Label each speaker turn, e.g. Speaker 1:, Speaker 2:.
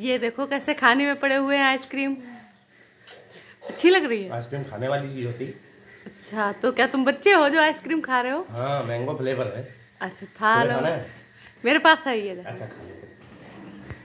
Speaker 1: ये देखो कैसे खाने में पड़े हुए हैं आइसक्रीम अच्छी लग रही है
Speaker 2: आइसक्रीम खाने वाली चीज होती
Speaker 1: अच्छा तो क्या तुम बच्चे हो जो आइसक्रीम खा रहे हो
Speaker 2: हाँ मैंगो फ्लेवर है
Speaker 1: अच्छा खा रहे हो मेरे पास है ये अच्छा